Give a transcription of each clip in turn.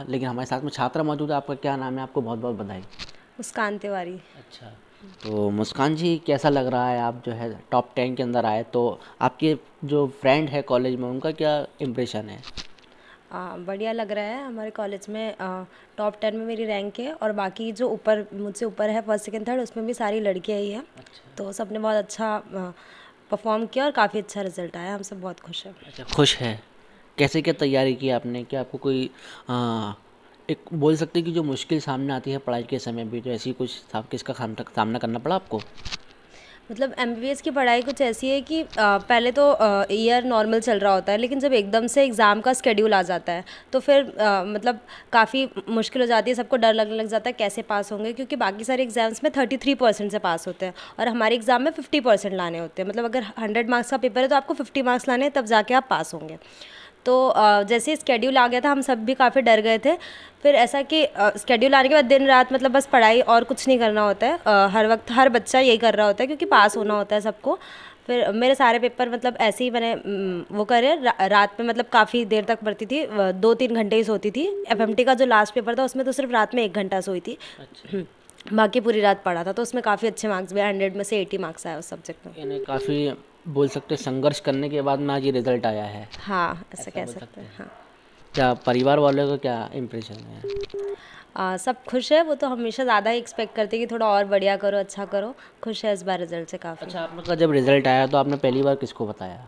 आपका लेकिन हमारे साथ में छात्रा मौजूद है आपका क्या नाम है आपको बहुत बहुत बधाई मुस्कान तिवारी अच्छा तो मुस्कान जी कैसा लग रहा है आप जो है टॉप टेन के अंदर आए तो आपके जो फ्रेंड है कॉलेज में उनका क्या इम्प्रेशन है बढ़िया लग रहा है हमारे कॉलेज में टॉप टेन में मेरी रैंक है और बाकी जो ऊपर मुझसे ऊपर है फर्स्ट सेकेंड थर्ड उसमें भी सारी लड़कियाँ ही हैं अच्छा। तो सबने बहुत अच्छा परफॉर्म किया और काफ़ी अच्छा रिजल्ट आया हम सब बहुत खुश हैं अच्छा खुश है कैसे क्या तैयारी की आपने क्या आपको कोई एक बोल सकते हैं कि जो मुश्किल सामने आती है पढ़ाई के समय भी तो ऐसी कुछ किसका सामना करना पड़ा आपको मतलब एम की पढ़ाई कुछ ऐसी है कि आ, पहले तो ईयर नॉर्मल चल रहा होता है लेकिन जब एकदम से एग्ज़ाम का स्केड्यूल आ जाता है तो फिर आ, मतलब काफ़ी मुश्किल हो जाती है सबको डर लगने लग जाता है कैसे पास होंगे क्योंकि बाकी सारे एग्ज़ाम्स में थर्टी थ्री परसेंट से पास होते हैं और हमारे एग्ज़ाम में फिफ्टी परसेंट लाने होते हैं मतलब अगर हंड्रेड मार्क्स का पेपर है तो आपको फिफ्टी मार्क्स लाने तब जाके आप पास होंगे तो जैसे ही स्केड्यूल आ गया था हम सब भी काफ़ी डर गए थे फिर ऐसा कि स्केड्यूल आने के बाद दिन रात मतलब बस पढ़ाई और कुछ नहीं करना होता है हर वक्त हर बच्चा यही कर रहा होता है क्योंकि पास होना होता है सबको फिर मेरे सारे पेपर मतलब ऐसे ही मैंने वो करे रा, रात में मतलब काफ़ी देर तक पढ़ती थी दो तीन घंटे ही सोती थी एफ का जो लास्ट पेपर था उसमें तो सिर्फ रात में एक घंटा सोई थी अच्छा। हम्म, बाकी पूरी रात पढ़ा था तो उसमें काफ़ी अच्छे मार्क्स भी हंड्रेड में से एटी मार्क्स आया उस सब्जेक्ट में काफ़ी बोल सकते हो संघर्ष करने के बाद में आज ये रिजल्ट आया है हाँ ऐसा, ऐसा कह सकते हैं हाँ क्या परिवार वालों का क्या इम्प्रेशन है आ, सब खुश है वो तो हमेशा ज़्यादा ही एक्सपेक्ट करते हैं कि थोड़ा और बढ़िया करो अच्छा करो खुश है इस बार रिजल्ट से काफ़ी अच्छा आप लोग मतलब जब रिजल्ट आया तो आपने पहली बार किसको बताया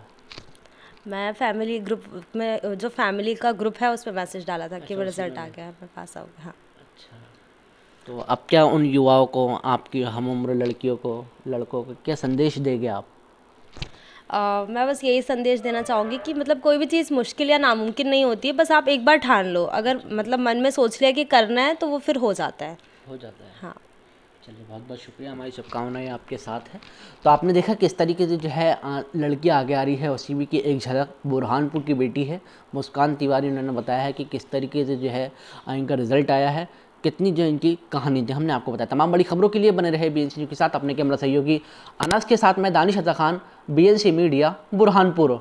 मैं फैमिली ग्रुप में जो फैमिली का ग्रुप है उस पर मैसेज डाला था अच्छा, कि वो रिजल्ट आ गया मैं पास आओ हाँ अच्छा तो अब क्या उन युवाओं को आपकी हम उम्र लड़कियों को लड़कों को क्या संदेश देंगे आप मैं बस यही संदेश देना चाहूँगी कि मतलब कोई भी चीज़ मुश्किल या नामुमकिन नहीं होती है बस आप एक बार ठान लो अगर मतलब मन में सोच लिया कि करना है तो वो फिर हो जाता है हो जाता है हाँ चलिए बहुत बहुत शुक्रिया हमारी शुभकामनाएं आपके साथ हैं तो आपने देखा किस तरीके से जो है लड़की आगे आ रही है उसी की एक झलक बुरहानपुर की बेटी है मुस्कान तिवारी उन्होंने बताया है कि किस तरीके से जो है इनका रिज़ल्ट आया है कितनी जो इनकी कहानी थी हमने आपको बताया तमाम बड़ी खबरों के लिए बने रहे बी के साथ अपने कैमरा सहयोगी अनस के साथ मैं दानिश अजा खान बी मीडिया बुरहानपुर